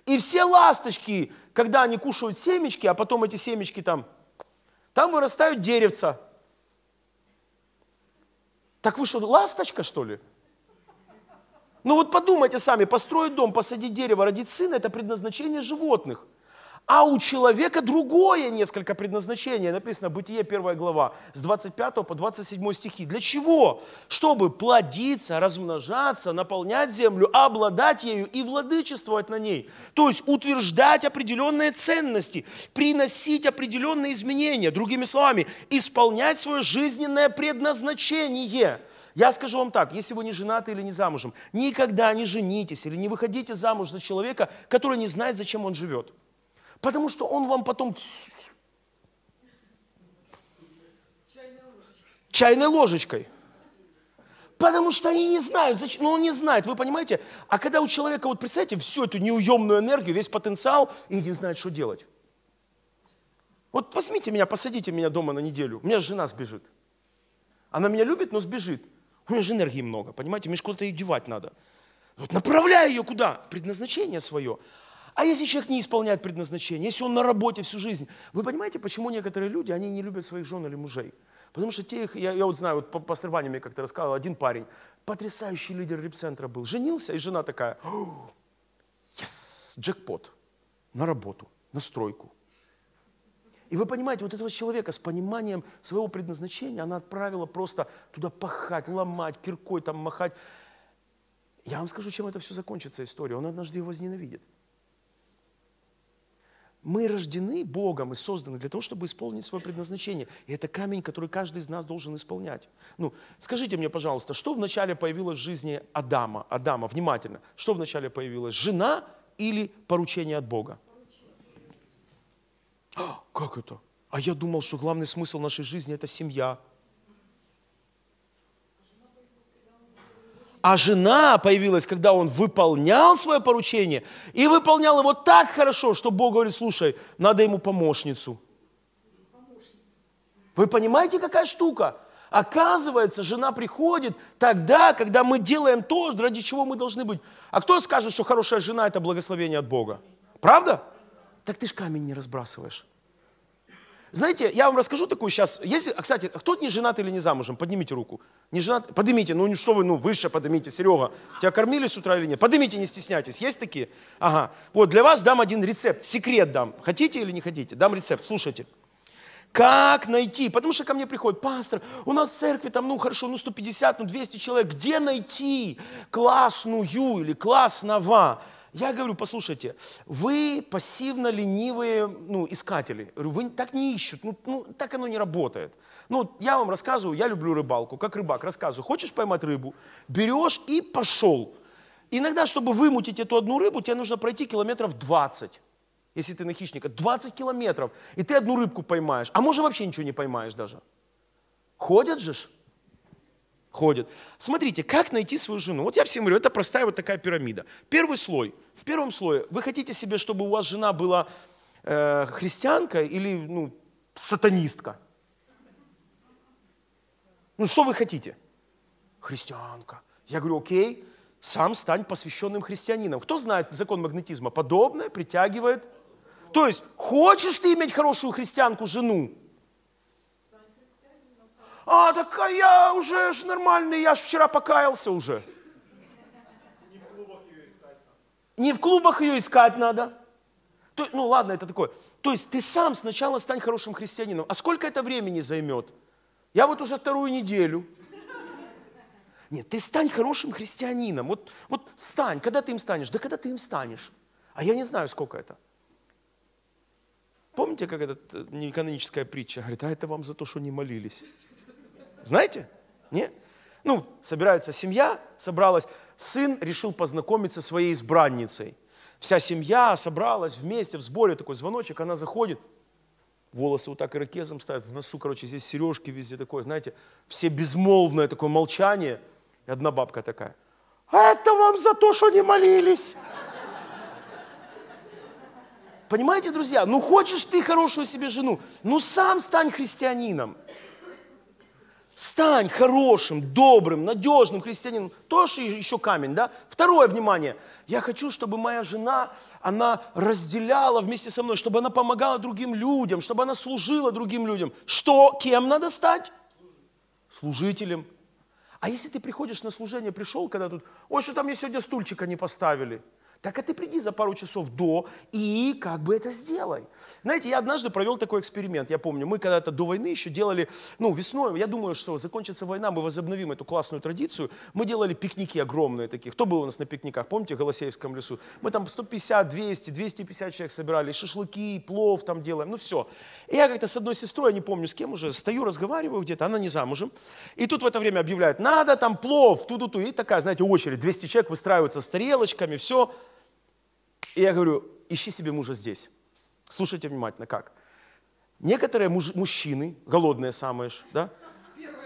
И все ласточки, когда они кушают семечки, а потом эти семечки там, там вырастают деревца. Так вы что, ласточка, что ли? Ну вот подумайте сами, построить дом, посадить дерево, родить сына – это предназначение животных – а у человека другое несколько предназначение. Написано Бытие 1 глава с 25 по 27 стихи. Для чего? Чтобы плодиться, размножаться, наполнять землю, обладать ею и владычествовать на ней. То есть утверждать определенные ценности, приносить определенные изменения. Другими словами, исполнять свое жизненное предназначение. Я скажу вам так, если вы не женаты или не замужем, никогда не женитесь или не выходите замуж за человека, который не знает, зачем он живет. Потому что он вам потом... Чайной ложечкой. Потому что они не знают, зачем, но ну, он не знает, вы понимаете? А когда у человека, вот представьте, всю эту неуемную энергию, весь потенциал, и не знает, что делать. Вот возьмите меня, посадите меня дома на неделю. У меня жена сбежит. Она меня любит, но сбежит. У меня же энергии много, понимаете? Мне же куда-то ее девать надо. Вот направляю ее куда? В предназначение свое. А если человек не исполняет предназначение, если он на работе всю жизнь, вы понимаете, почему некоторые люди, они не любят своих жен или мужей? Потому что те их, я, я вот знаю, вот по, по срыванию мне как-то рассказывал один парень, потрясающий лидер репцентра был, женился, и жена такая, yes, джекпот, на работу, на стройку. И вы понимаете, вот этого человека с пониманием своего предназначения, она отправила просто туда пахать, ломать, киркой там махать. Я вам скажу, чем это все закончится, история. Он однажды его возненавидит. Мы рождены Богом и созданы для того, чтобы исполнить свое предназначение. И это камень, который каждый из нас должен исполнять. Ну, скажите мне, пожалуйста, что вначале появилось в жизни Адама? Адама, внимательно. Что вначале появилось? Жена или поручение от Бога? А, как это? А я думал, что главный смысл нашей жизни – это семья, А жена появилась, когда он выполнял свое поручение и выполнял его так хорошо, что Бог говорит, слушай, надо ему помощницу. Вы понимаете, какая штука? Оказывается, жена приходит тогда, когда мы делаем то, ради чего мы должны быть. А кто скажет, что хорошая жена – это благословение от Бога? Правда? Так ты ж камень не разбрасываешь. Знаете, я вам расскажу такую сейчас. Если, а, кстати, кто не женат или не замужем, поднимите руку. Не женат, поднимите, ну что вы, ну выше поднимите. Серега, тебя кормили с утра или нет? Поднимите, не стесняйтесь. Есть такие? Ага. Вот, для вас дам один рецепт, секрет дам. Хотите или не хотите? Дам рецепт, слушайте. Как найти? Потому что ко мне приходит пастор, у нас в церкви там, ну хорошо, ну 150, ну 200 человек. Где найти классную или классного? Я говорю, послушайте, вы пассивно ленивые ну, искатели. Вы так не ищут, ну, ну так оно не работает. Ну, я вам рассказываю, я люблю рыбалку, как рыбак, рассказываю. Хочешь поймать рыбу, берешь и пошел. Иногда, чтобы вымутить эту одну рыбу, тебе нужно пройти километров 20 если ты на хищника, 20 километров, и ты одну рыбку поймаешь, а может вообще ничего не поймаешь даже. Ходят же ж ходят. Смотрите, как найти свою жену? Вот я всем говорю, это простая вот такая пирамида. Первый слой. В первом слое вы хотите себе, чтобы у вас жена была э, христианка или ну, сатанистка? Ну что вы хотите? Христианка. Я говорю, окей, сам стань посвященным христианином. Кто знает закон магнетизма? Подобное притягивает. То есть, хочешь ты иметь хорошую христианку, жену, а, так а я уже ж нормальный, я ж вчера покаялся уже. Не в клубах ее искать надо. Не в клубах ее искать надо. То, ну ладно, это такое. То есть ты сам сначала стань хорошим христианином. А сколько это времени займет? Я вот уже вторую неделю. Нет, ты стань хорошим христианином. Вот, вот стань, когда ты им станешь? Да когда ты им станешь? А я не знаю, сколько это. Помните, как эта э, неканоническая притча? Говорит, а это вам за то, что не молились. Знаете? Нет? Ну, собирается семья, собралась, сын решил познакомиться со своей избранницей. Вся семья собралась вместе в сборе, такой звоночек, она заходит, волосы вот так ирокезом ставят, в носу, короче, здесь сережки везде такое, знаете, все безмолвное такое молчание. И одна бабка такая, а это вам за то, что не молились. Понимаете, друзья, ну хочешь ты хорошую себе жену, ну сам стань христианином. Стань хорошим, добрым, надежным христианином. Тоже еще камень, да? Второе внимание. Я хочу, чтобы моя жена, она разделяла вместе со мной, чтобы она помогала другим людям, чтобы она служила другим людям. Что, кем надо стать? Служителем. А если ты приходишь на служение, пришел, когда тут, ой, что там мне сегодня стульчика не поставили – так а ты приди за пару часов до и как бы это сделай. Знаете, я однажды провел такой эксперимент, я помню, мы когда-то до войны еще делали, ну, весной, я думаю, что закончится война, мы возобновим эту классную традицию, мы делали пикники огромные такие. Кто был у нас на пикниках, помните, в Голосеевском лесу? Мы там 150, 200, 250 человек собирали, шашлыки, плов там делаем, ну все. И я как-то с одной сестрой, я не помню с кем уже, стою, разговариваю где-то, она не замужем, и тут в это время объявляют, надо там плов, ту-ту-ту, и такая, знаете, очередь, 200 человек выстраиваются с тарелочками, все. И я говорю, ищи себе мужа здесь. Слушайте внимательно, как. Некоторые муж, мужчины, голодные самые, ж, да?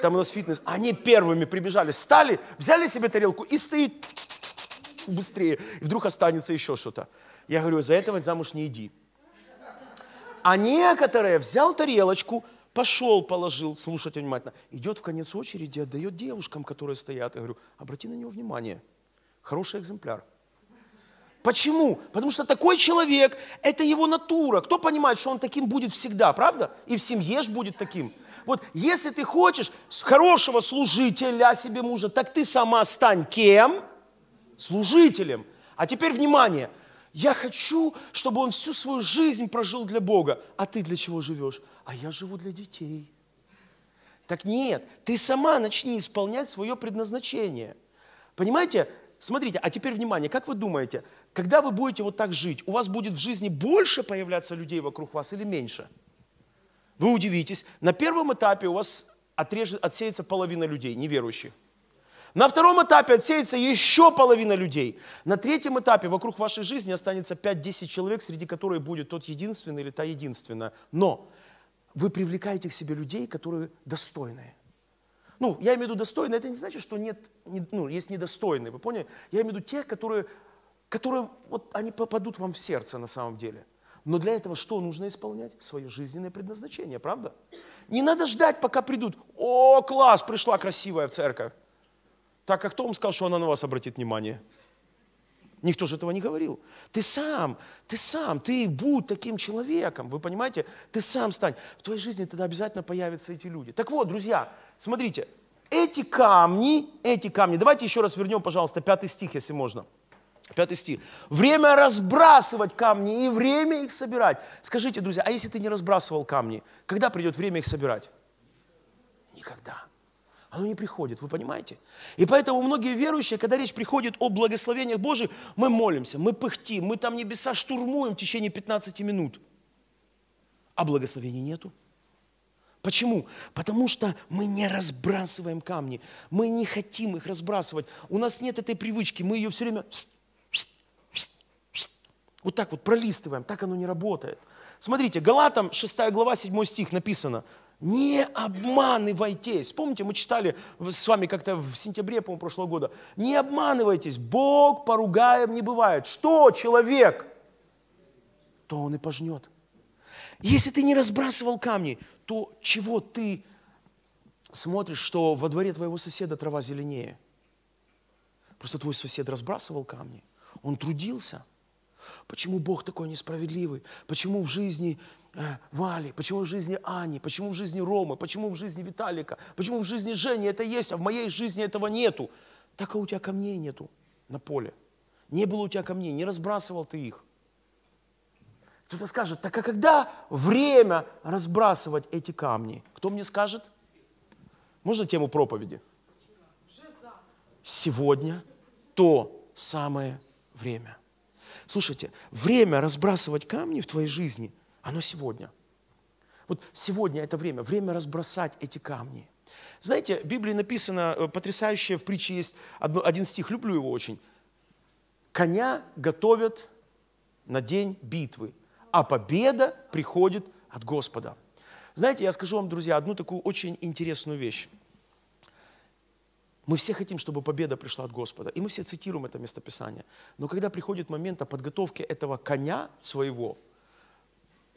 Там у нас фитнес. Они первыми прибежали, стали, взяли себе тарелку и стоит быстрее. И вдруг останется еще что-то. Я говорю, за этого замуж не иди. А некоторые взял тарелочку, пошел, положил, слушайте внимательно, идет в конец очереди, отдает девушкам, которые стоят. Я говорю, обрати на него внимание. Хороший экземпляр. Почему? Потому что такой человек – это его натура. Кто понимает, что он таким будет всегда, правда? И в семье же будет таким. Вот если ты хочешь хорошего служителя себе мужа, так ты сама стань кем? Служителем. А теперь внимание. Я хочу, чтобы он всю свою жизнь прожил для Бога. А ты для чего живешь? А я живу для детей. Так нет, ты сама начни исполнять свое предназначение. Понимаете? Смотрите, а теперь внимание, как вы думаете, когда вы будете вот так жить, у вас будет в жизни больше появляться людей вокруг вас или меньше? Вы удивитесь, на первом этапе у вас отрежет, отсеется половина людей, неверующих. На втором этапе отсеется еще половина людей. На третьем этапе вокруг вашей жизни останется 5-10 человек, среди которых будет тот единственный или та единственная. Но вы привлекаете к себе людей, которые достойные. Ну, я имею в виду достойные, это не значит, что нет, не, ну, есть недостойные, вы поняли? Я имею в виду тех, которые которые вот, они попадут вам в сердце на самом деле. Но для этого что нужно исполнять? Свое жизненное предназначение, правда? Не надо ждать, пока придут. О, класс, пришла красивая в церковь. Так как кто вам сказал, что она на вас обратит внимание? Никто же этого не говорил. Ты сам, ты сам, ты будь таким человеком, вы понимаете? Ты сам стань. В твоей жизни тогда обязательно появятся эти люди. Так вот, друзья, смотрите, эти камни, эти камни, давайте еще раз вернем, пожалуйста, пятый стих, если можно. Пятый стих. Время разбрасывать камни и время их собирать. Скажите, друзья, а если ты не разбрасывал камни, когда придет время их собирать? Никогда. Оно не приходит, вы понимаете? И поэтому многие верующие, когда речь приходит о благословениях Божьих, мы молимся, мы пыхтим, мы там небеса штурмуем в течение 15 минут. А благословений нету. Почему? Потому что мы не разбрасываем камни, мы не хотим их разбрасывать. У нас нет этой привычки, мы ее все время вот так вот пролистываем, так оно не работает. Смотрите, Галатам 6 глава 7 стих написано, не обманывайтесь. Помните, мы читали с вами как-то в сентябре, по-моему, прошлого года. Не обманывайтесь, Бог поругаем не бывает. Что человек, то он и пожнет. Если ты не разбрасывал камни, то чего ты смотришь, что во дворе твоего соседа трава зеленее? Просто твой сосед разбрасывал камни, он трудился – Почему Бог такой несправедливый? Почему в жизни э, Вали? Почему в жизни Ани? Почему в жизни Ромы? Почему в жизни Виталика? Почему в жизни Жени это есть, а в моей жизни этого нету? Так а у тебя камней нету на поле. Не было у тебя камней, не разбрасывал ты их. Кто-то скажет, так а когда время разбрасывать эти камни? Кто мне скажет? Можно тему проповеди? Сегодня то самое время. Слушайте, время разбрасывать камни в твоей жизни, оно сегодня. Вот сегодня это время, время разбросать эти камни. Знаете, в Библии написано, э, потрясающее в притче есть один стих, люблю его очень. Коня готовят на день битвы, а победа приходит от Господа. Знаете, я скажу вам, друзья, одну такую очень интересную вещь. Мы все хотим, чтобы победа пришла от Господа. И мы все цитируем это местописание. Но когда приходит момент о подготовке этого коня своего,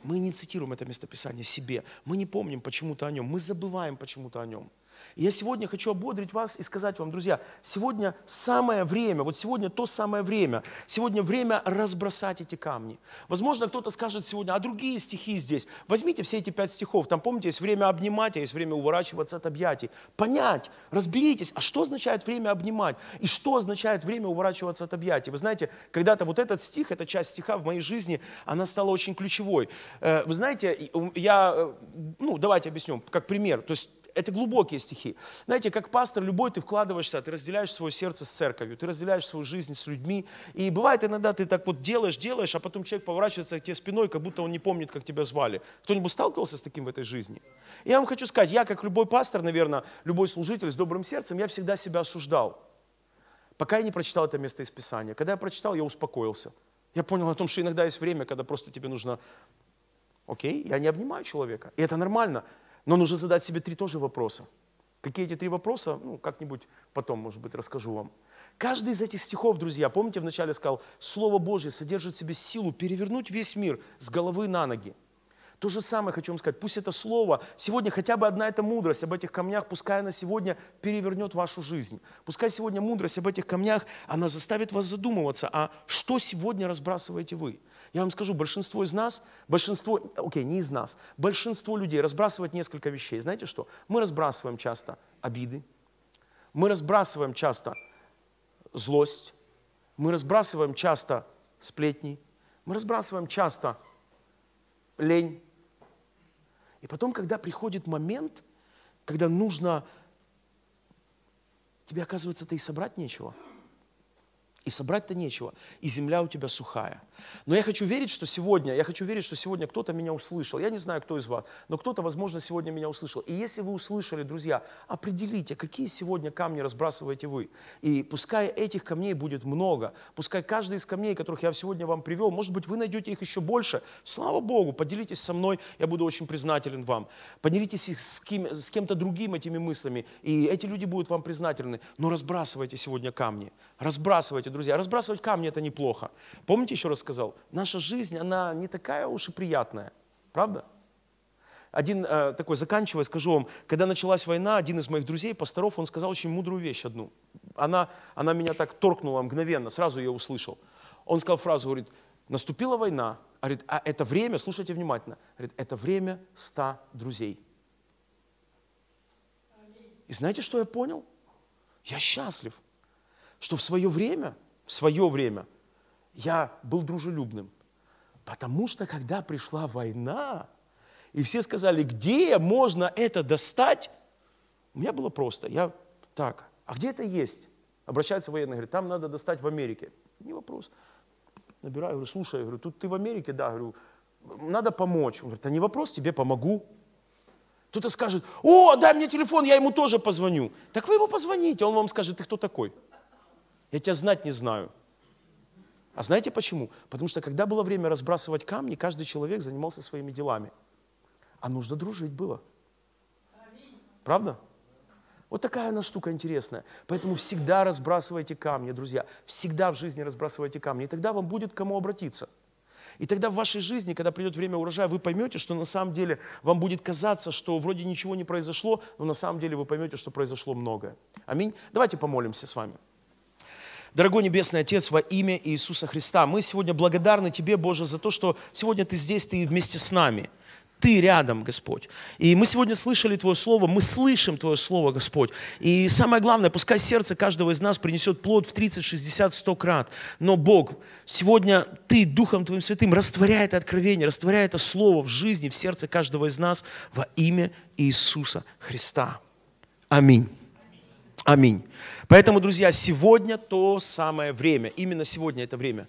мы не цитируем это местописание себе. Мы не помним почему-то о нем. Мы забываем почему-то о нем я сегодня хочу ободрить вас и сказать вам, друзья, сегодня самое время, вот сегодня то самое время, сегодня время разбросать эти камни. Возможно, кто-то скажет сегодня, а другие стихи здесь, возьмите все эти пять стихов, там, помните, есть время обнимать, а есть время уворачиваться от объятий. Понять, разберитесь, а что означает время обнимать и что означает время уворачиваться от объятий. Вы знаете, когда-то вот этот стих, эта часть стиха в моей жизни, она стала очень ключевой. Э, вы знаете, я, э, ну, давайте объясню, как пример, то есть это глубокие стихи. Знаете, как пастор любой, ты вкладываешься, ты разделяешь свое сердце с церковью, ты разделяешь свою жизнь с людьми. И бывает иногда ты так вот делаешь, делаешь, а потом человек поворачивается к тебе спиной, как будто он не помнит, как тебя звали. Кто-нибудь сталкивался с таким в этой жизни? Я вам хочу сказать, я как любой пастор, наверное, любой служитель с добрым сердцем, я всегда себя осуждал. Пока я не прочитал это место из Писания. Когда я прочитал, я успокоился. Я понял о том, что иногда есть время, когда просто тебе нужно... Окей, я не обнимаю человека. И это нормально. Но нужно задать себе три тоже вопроса. Какие эти три вопроса, ну, как-нибудь потом, может быть, расскажу вам. Каждый из этих стихов, друзья, помните, вначале сказал, Слово Божье содержит в себе силу перевернуть весь мир с головы на ноги. То же самое хочу вам сказать. Пусть это слово, сегодня хотя бы одна эта мудрость об этих камнях, пускай она сегодня перевернет вашу жизнь. Пускай сегодня мудрость об этих камнях, она заставит вас задумываться, а что сегодня разбрасываете вы? Я вам скажу, большинство из нас, большинство, окей, okay, не из нас, большинство людей разбрасывает несколько вещей. Знаете что? Мы разбрасываем часто обиды, мы разбрасываем часто злость, мы разбрасываем часто сплетни, мы разбрасываем часто лень, и потом, когда приходит момент, когда нужно, тебе оказывается, ты и собрать нечего. И собрать-то нечего. И земля у тебя сухая – но я хочу верить, что сегодня, я хочу верить, что сегодня кто-то меня услышал. Я не знаю, кто из вас, но кто-то, возможно, сегодня меня услышал. И если вы услышали, друзья, определите, какие сегодня камни разбрасываете вы. И пускай этих камней будет много, пускай каждый из камней, которых я сегодня вам привел, может быть, вы найдете их еще больше. Слава Богу, поделитесь со мной, я буду очень признателен вам. Поделитесь их с, кем, с кем-то другим этими мыслями, и эти люди будут вам признательны. Но разбрасывайте сегодня камни, разбрасывайте, друзья. Разбрасывать камни – это неплохо. Помните еще раз сказал, наша жизнь, она не такая уж и приятная, правда? Один э, такой, заканчивая, скажу вам, когда началась война, один из моих друзей, пасторов, он сказал очень мудрую вещь одну. Она, она меня так торкнула мгновенно, сразу я услышал. Он сказал фразу, говорит, наступила война, а, говорит, а это время, слушайте внимательно, говорит, это время ста друзей. И знаете, что я понял? Я счастлив, что в свое время, в свое время я был дружелюбным. Потому что когда пришла война, и все сказали, где можно это достать, у меня было просто. Я так, а где это есть? Обращается военный, говорит, там надо достать в Америке. Не вопрос. Набираю, говорю, слушай, говорю, тут ты в Америке, да, говорю, надо помочь. Он говорит, а не вопрос, тебе помогу. Кто-то скажет, о, дай мне телефон, я ему тоже позвоню. Так вы ему позвоните, он вам скажет, ты кто такой? Я тебя знать не знаю. А знаете почему? Потому что когда было время разбрасывать камни, каждый человек занимался своими делами. А нужно дружить было. Правда? Вот такая она штука интересная. Поэтому всегда разбрасывайте камни, друзья. Всегда в жизни разбрасывайте камни. И тогда вам будет к кому обратиться. И тогда в вашей жизни, когда придет время урожая, вы поймете, что на самом деле вам будет казаться, что вроде ничего не произошло, но на самом деле вы поймете, что произошло многое. Аминь. Давайте помолимся с вами. Дорогой Небесный Отец, во имя Иисуса Христа, мы сегодня благодарны Тебе, Боже, за то, что сегодня Ты здесь, Ты вместе с нами. Ты рядом, Господь. И мы сегодня слышали Твое Слово, мы слышим Твое Слово, Господь. И самое главное, пускай сердце каждого из нас принесет плод в 30, 60, 100 крат. Но, Бог, сегодня Ты Духом Твоим Святым растворяет это откровение, растворяет это Слово в жизни, в сердце каждого из нас во имя Иисуса Христа. Аминь. Аминь. Поэтому, друзья, сегодня то самое время, именно сегодня это время,